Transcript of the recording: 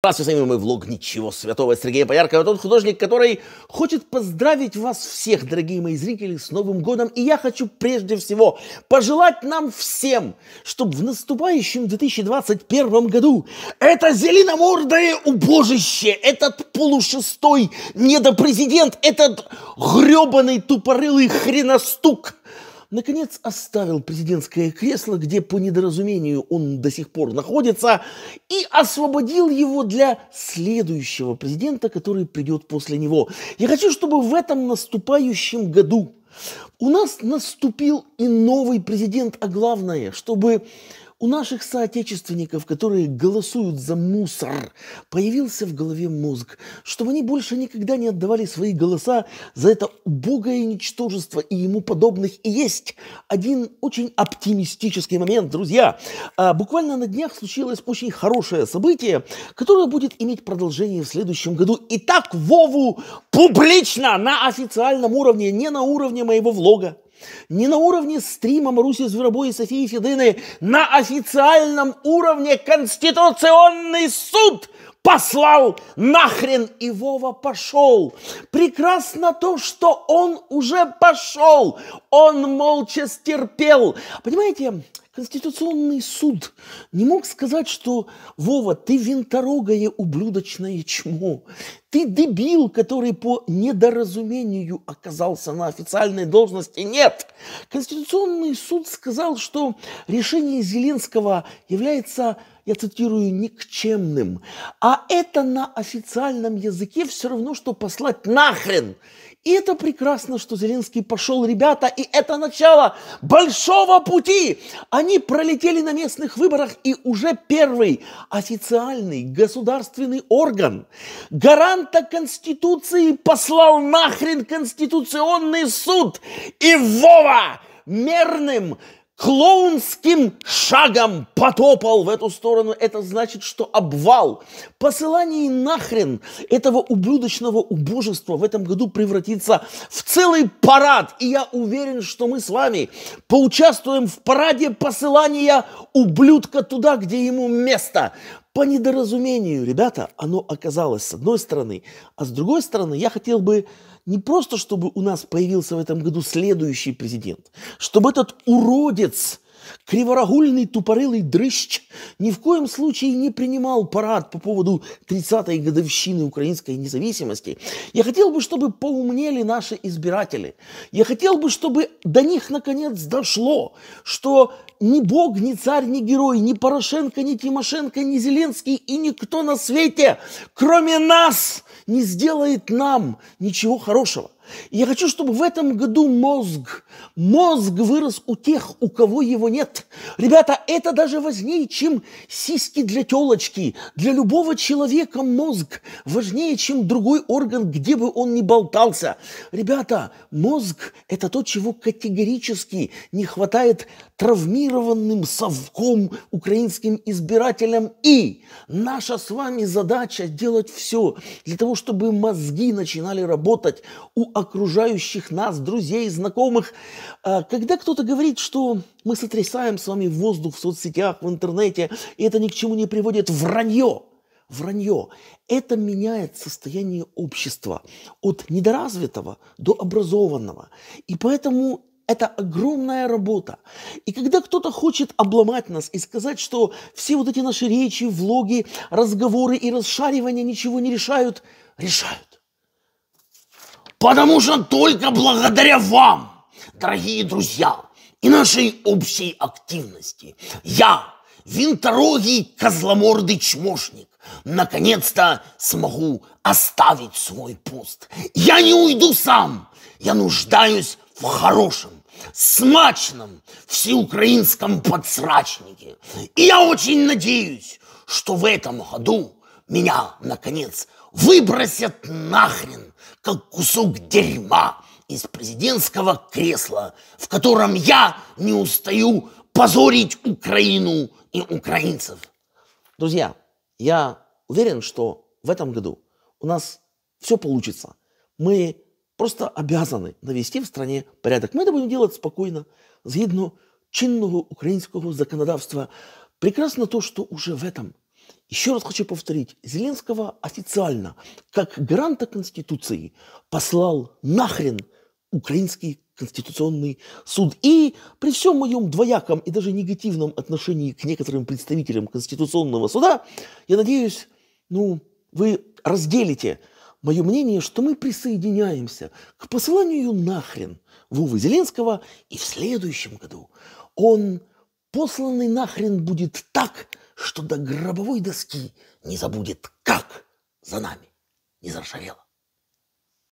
Здравствуйте, с вами мой влог «Ничего святого» Сергей Поярков, тот художник, который хочет поздравить вас всех, дорогие мои зрители, с Новым годом. И я хочу прежде всего пожелать нам всем, чтобы в наступающем 2021 году это зеленомордое убожище, этот полушестой недопрезидент, этот гребаный тупорылый хреностук наконец оставил президентское кресло, где по недоразумению он до сих пор находится, и освободил его для следующего президента, который придет после него. Я хочу, чтобы в этом наступающем году у нас наступил и новый президент, а главное, чтобы у наших соотечественников, которые голосуют за мусор, появился в голове мозг, чтобы они больше никогда не отдавали свои голоса за это убогое ничтожество и ему подобных. И есть один очень оптимистический момент, друзья. А, буквально на днях случилось очень хорошее событие, которое будет иметь продолжение в следующем году. и так Вову публично на официальном уровне, не на уровне моего влога, не на уровне стрима Маруси Зверобой и Софии Федыны, на официальном уровне Конституционный суд послал нахрен, и Вова пошел. Прекрасно то, что он уже пошел, он молча стерпел. Понимаете, Конституционный суд не мог сказать, что «Вова, ты винторогое ублюдочное чмо, ты дебил, который по недоразумению оказался на официальной должности». Нет! Конституционный суд сказал, что решение Зеленского является я цитирую, никчемным. А это на официальном языке все равно, что послать нахрен. И это прекрасно, что Зеленский пошел, ребята, и это начало большого пути. Они пролетели на местных выборах, и уже первый официальный государственный орган гаранта Конституции послал нахрен Конституционный суд. И Вова мерным клоунским шагом потопал в эту сторону, это значит, что обвал. Посылание нахрен этого ублюдочного убожества в этом году превратится в целый парад. И я уверен, что мы с вами поучаствуем в параде посылания ублюдка туда, где ему место. По недоразумению, ребята, оно оказалось с одной стороны, а с другой стороны я хотел бы не просто, чтобы у нас появился в этом году следующий президент, чтобы этот уродец – Криворогульный тупорылый дрыщ ни в коем случае не принимал парад по поводу 30-й годовщины украинской независимости. Я хотел бы, чтобы поумнели наши избиратели. Я хотел бы, чтобы до них наконец дошло, что ни Бог, ни царь, ни герой, ни Порошенко, ни Тимошенко, ни Зеленский и никто на свете, кроме нас, не сделает нам ничего хорошего я хочу, чтобы в этом году мозг, мозг вырос у тех, у кого его нет. Ребята, это даже важнее, чем сиськи для телочки. Для любого человека мозг важнее, чем другой орган, где бы он ни болтался. Ребята, мозг – это то, чего категорически не хватает травмированным совком украинским избирателям. И наша с вами задача делать все для того, чтобы мозги начинали работать у окружающих нас, друзей, знакомых. А, когда кто-то говорит, что мы сотрясаем с вами воздух в соцсетях, в интернете, и это ни к чему не приводит, вранье вранье. Это меняет состояние общества от недоразвитого до образованного. И поэтому это огромная работа. И когда кто-то хочет обломать нас и сказать, что все вот эти наши речи, влоги, разговоры и расшаривания ничего не решают, решают. Потому что только благодаря вам, дорогие друзья, и нашей общей активности, я, винторогий козломордый чмошник, наконец-то смогу оставить свой пост. Я не уйду сам, я нуждаюсь в хорошем, смачном всеукраинском подсрачнике. И я очень надеюсь, что в этом году меня, наконец, выбросят нахрен, как кусок дерьма из президентского кресла, в котором я не устаю позорить Украину и украинцев. Друзья, я уверен, что в этом году у нас все получится. Мы просто обязаны навести в стране порядок. Мы это будем делать спокойно, згідно чинного украинского законодавства. Прекрасно то, что уже в этом еще раз хочу повторить, Зеленского официально, как гаранта Конституции, послал нахрен украинский Конституционный суд. И при всем моем двояком и даже негативном отношении к некоторым представителям Конституционного суда, я надеюсь, ну, вы разделите мое мнение, что мы присоединяемся к посыланию нахрен Вовы Зеленского, и в следующем году он посланный нахрен будет так, что до гробовой доски не забудет, как за нами не заржавело.